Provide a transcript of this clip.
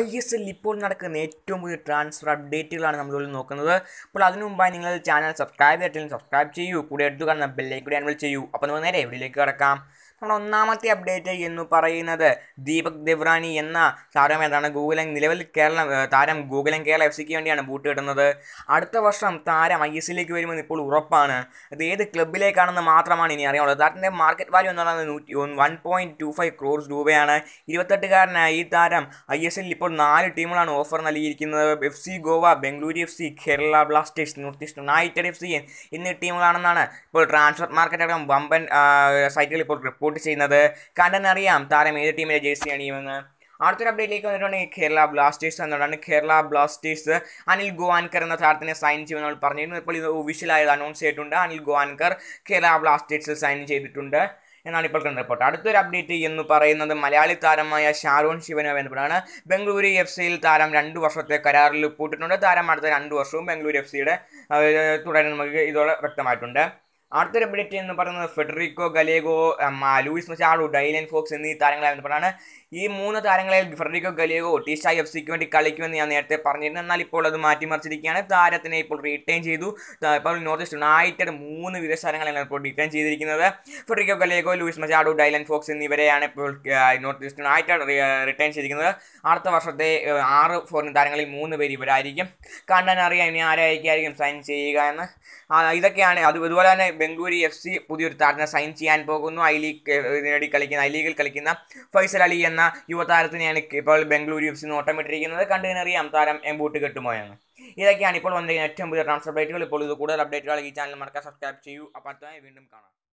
I S L ഇപ്പോൾ നടക്കുന്ന ഏറ്റവും പുതിയ ട്രാൻസ്ഫർ അപ്ഡേറ്റുകളാണ് നമ്മൾ നോക്കുന്നത് അപ്പോൾ അതിനു മുമ്പായി നിങ്ങൾ ചാനൽ സബ്സ്ക്രൈബ് ചെയ്തിട്ടില്ലെങ്കിൽ സബ്സ്ക്രൈബ് ചെയ്യൂ കൂടെ എടുത്തു കാണുന്ന ബെല്ലേക്ക് കൂടി ചെയ്യൂ അപ്പോൾ നമ്മൾ നേരെ എവിടെയിലേക്ക് കിടക്കാം ആണ് ഒന്നാമത്തെ അപ്ഡേറ്റ് എന്ന് പറയുന്നത് ദീപക് ദേവ്റാനി എന്ന താരം ഏതാണ് ഗൂഗുലൻ നിലവിൽ കേരളം താരം ഗൂഗുലൻ കേരള എഫ് സിക്ക് വേണ്ടിയാണ് ബൂട്ട് കിട്ടുന്നത് അടുത്ത വർഷം താരം ഐ എസ് സിയിലേക്ക് വരുമെന്ന് ഇപ്പോൾ ഉറപ്പാണ് അത് ഏത് ക്ലബിലേക്കാണെന്ന് മാത്രമാണ് ഇനി അറിയാവുന്നത് താരത്തിൻ്റെ മാർക്കറ്റ് വാല്യൂ എന്ന് പറയുന്നത് നൂറ്റി one point two five crores രൂപയാണ് ഇരുപത്തെട്ടുകാരനായി ഈ താരം ഐ എസ് എല്ലിൽ ഇപ്പോൾ നാല് ടീമുകളാണ് ഓഫർ നൽകിയിരിക്കുന്നത് F C Goa Bengaluru F C Kerala Blasters North East United F C എന്നീ ടീമുകളാണെന്നാണ് ഇപ്പോൾ ട്രാൻസ്ഫർ മാർക്കറ്റ് അടക്കം വമ്പൻ സൈറ്റുകൾ ഇപ്പോൾ റിപ്പോർട്ട് സപ്പോർട്ട് ചെയ്യുന്നത് കണ്ടെന്നറിയാം താരം ഏത് ടീമിലെ ജേഴ്സി അണിയുമെന്ന് അടുത്തൊരു അപ്ഡേറ്റിലേക്ക് വന്നിട്ടുണ്ട് കേരള ബ്ലാസ്റ്റേഴ്സ് എന്നുള്ളതാണ് കേരള ബ്ലാസ്റ്റേഴ്സ് അനിൽ ഗോവാൻകർ എന്ന താരത്തിനെ സൈൻ ചെയ്യുമെന്ന് പറഞ്ഞിരുന്നു ഇപ്പോൾ ഇത് ഒഫീഷ്യലായത് അനൗൺസ് ചെയ്തിട്ടുണ്ട് അനിൽ ഗോവാൻകർ കേരള ബ്ലാസ്റ്റേഴ്സിൽ സൈൻ ചെയ്തിട്ടുണ്ട് എന്നാണ് ഇപ്പോൾ കണ്ട റിപ്പോർട്ട് അടുത്തൊരു അപ്ഡേറ്റ് എന്ന് പറയുന്നത് മലയാളി താരമായ ഷാരോൺ ശിവനോ ബന്ധപ്പെട്ടാണ് ബംഗളൂരു എഫ് സിയിൽ താരം രണ്ട് വർഷത്തെ കരാറിൽ ഒപ്പിട്ടിട്ടുണ്ട് താരം അടുത്ത രണ്ട് വർഷവും ബംഗളൂരു എഫ് സിയുടെ തുടരാൻ നമുക്ക് ഇതോടെ വ്യക്തമായിട്ടുണ്ട് അടുത്തൊരു അപ്ഡേറ്റ് എന്ന് പറയുന്നത് Federico Gallego Luis Machado Dylan Fox എന്നീ താരങ്ങളായിരുന്നു പറഞ്ഞാണ് ഈ മൂന്ന് താരങ്ങളെ ഫെഡറിക്കോ ഗലേഗോ ടീസ്റ്റായി എഫ് സിക്ക് വേണ്ടി കളിക്കുമെന്ന് ഞാൻ നേരത്തെ പറഞ്ഞിരുന്നു എന്നാൽ ഇപ്പോൾ അത് മാറ്റിമറിച്ചിരിക്കുകയാണ് താരത്തിനെ ഇപ്പോൾ റീറ്റെയിൻ ചെയ്തു ഇപ്പോൾ നോർത്ത് ഈസ്റ്റ് യുണൈറ്റഡ് മൂന്ന് വിദേശ താരങ്ങളെയാണ് ഇപ്പോൾ റീറ്റെയിൻ ചെയ്തിരിക്കുന്നത് Federico Gallego Luis Machado Dylan Fox എന്നിവരെയാണ് ഇപ്പോൾ നോർത്ത് ഈസ്റ്റ് യുണൈറ്റഡ് റിട്ടേൺ ചെയ്തിരിക്കുന്നത് അടുത്ത വർഷത്തെ ആറ് ഫോറിൻ താരങ്ങളിൽ മൂന്ന് പേര് ഇവരായിരിക്കും കണ്ടാൻ അറിയാം ഇനി ആരായിരിക്കും സൈൻ ചെയ്യുക എന്ന് ഇതൊക്കെയാണ് അത് ഇതുപോലെ തന്നെ ബംഗളൂരു എഫ് സി പുതിയൊരു താരത്തിനെ സൈൻ ചെയ്യാൻ പോകുന്നു ഐ ലീഗ് നേടി കളിക്കുന്ന ഐ ലീഗിൽ കളിക്കുന്ന ഫൈസൽ അലി എന്ന യുവതാരത്തിനെയാണ് ഇപ്പോൾ ബംഗളൂരു എഫ് സി നോട്ടമിട്ടിരിക്കുന്നത് കണ്ടുകഴിഞ്ഞറിയാം താരം എംബൂട്ട് കെട്ടുമോ ഇതൊക്കെയാണ് ഇപ്പോൾ വന്നിരിക്കുന്ന ഏറ്റവും പുതിയ ട്രാൻസ്ഫർ ഡേറ്റുകൾ ഇപ്പോൾ ഇത് കൂടുതൽ അപ്ഡേറ്റുകൾ ഈ ചാനൽ മറക്കാൻ സബ്സ്ക്രൈബ് ചെയ്യൂ അപ്പോൾ അടുത്തതായി വീണ്ടും കാണാം